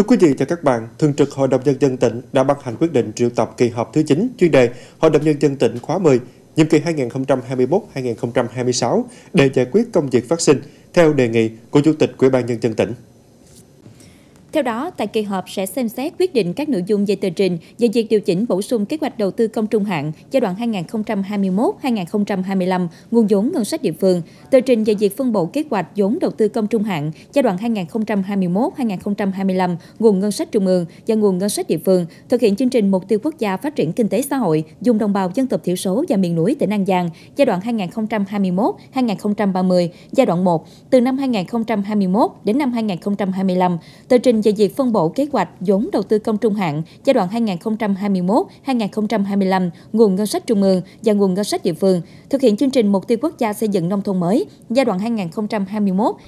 Thưa quý vị và các bạn, Thường trực Hội đồng Nhân dân tỉnh đã ban hành quyết định triệu tập kỳ họp thứ 9 chuyên đề Hội đồng Nhân dân tỉnh khóa 10, nhiệm kỳ 2021-2026 để giải quyết công việc phát sinh theo đề nghị của Chủ tịch Ủy ban Nhân dân tỉnh. Theo đó, tại kỳ họp sẽ xem xét quyết định các nội dung về tờ trình về việc điều chỉnh bổ sung kế hoạch đầu tư công trung hạn giai đoạn 2021-2025 nguồn vốn ngân sách địa phương, tờ trình về việc phân bổ kế hoạch vốn đầu tư công trung hạn giai đoạn 2021-2025 nguồn ngân sách trung ương và nguồn ngân sách địa phương, thực hiện chương trình mục tiêu quốc gia phát triển kinh tế xã hội vùng đồng bào dân tộc thiểu số và miền núi tỉnh An Giang giai đoạn 2021-2030 giai đoạn 1 từ năm 2021 đến năm 2025, tờ trình trình về việc phân bổ kế hoạch vốn đầu tư công trung hạn giai đoạn 2021-2025 nguồn ngân sách trung ương và nguồn ngân sách địa phương, thực hiện chương trình mục tiêu quốc gia xây dựng nông thôn mới giai đoạn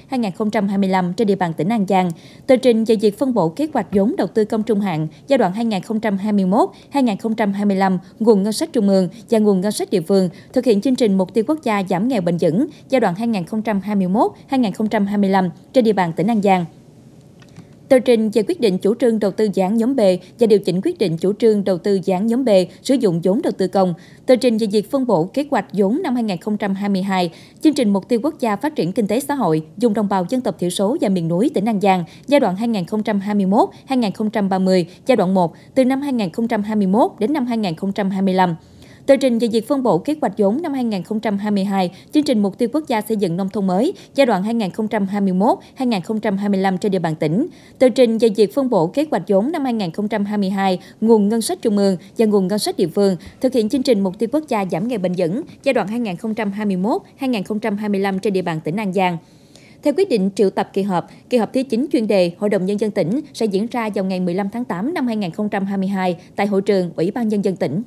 2021-2025 trên địa bàn tỉnh An Giang, tờ trình về việc phân bổ kế hoạch vốn đầu tư công trung hạn giai đoạn 2021-2025 nguồn ngân sách trung ương và nguồn ngân sách địa phương, thực hiện chương trình mục tiêu quốc gia giảm nghèo bền vững giai đoạn 2021-2025 trên địa bàn tỉnh An Giang. Tờ trình về quyết định chủ trương đầu tư giãn nhóm B và điều chỉnh quyết định chủ trương đầu tư giãn nhóm B sử dụng vốn đầu tư công. Tờ trình về việc phân bổ kế hoạch vốn năm 2022, chương trình mục tiêu quốc gia phát triển kinh tế xã hội dùng đồng bào dân tộc thiểu số và miền núi tỉnh An Giang giai đoạn 2021-2030, giai đoạn 1 từ năm 2021 đến năm 2025. Tờ trình về việc phân bổ kế hoạch vốn năm 2022, chương trình mục tiêu quốc gia xây dựng nông thôn mới giai đoạn 2021-2025 trên địa bàn tỉnh. Tờ trình về việc phân bổ kế hoạch vốn năm 2022, nguồn ngân sách trung ương và nguồn ngân sách địa phương thực hiện chương trình mục tiêu quốc gia giảm nghèo bền vững giai đoạn 2021-2025 trên địa bàn tỉnh An Giang. Theo quyết định triệu tập kỳ họp, kỳ họp thứ 9 chuyên đề Hội đồng Nhân dân tỉnh sẽ diễn ra vào ngày 15 tháng 8 năm 2022 tại hội trường Ủy ban Nhân dân tỉnh.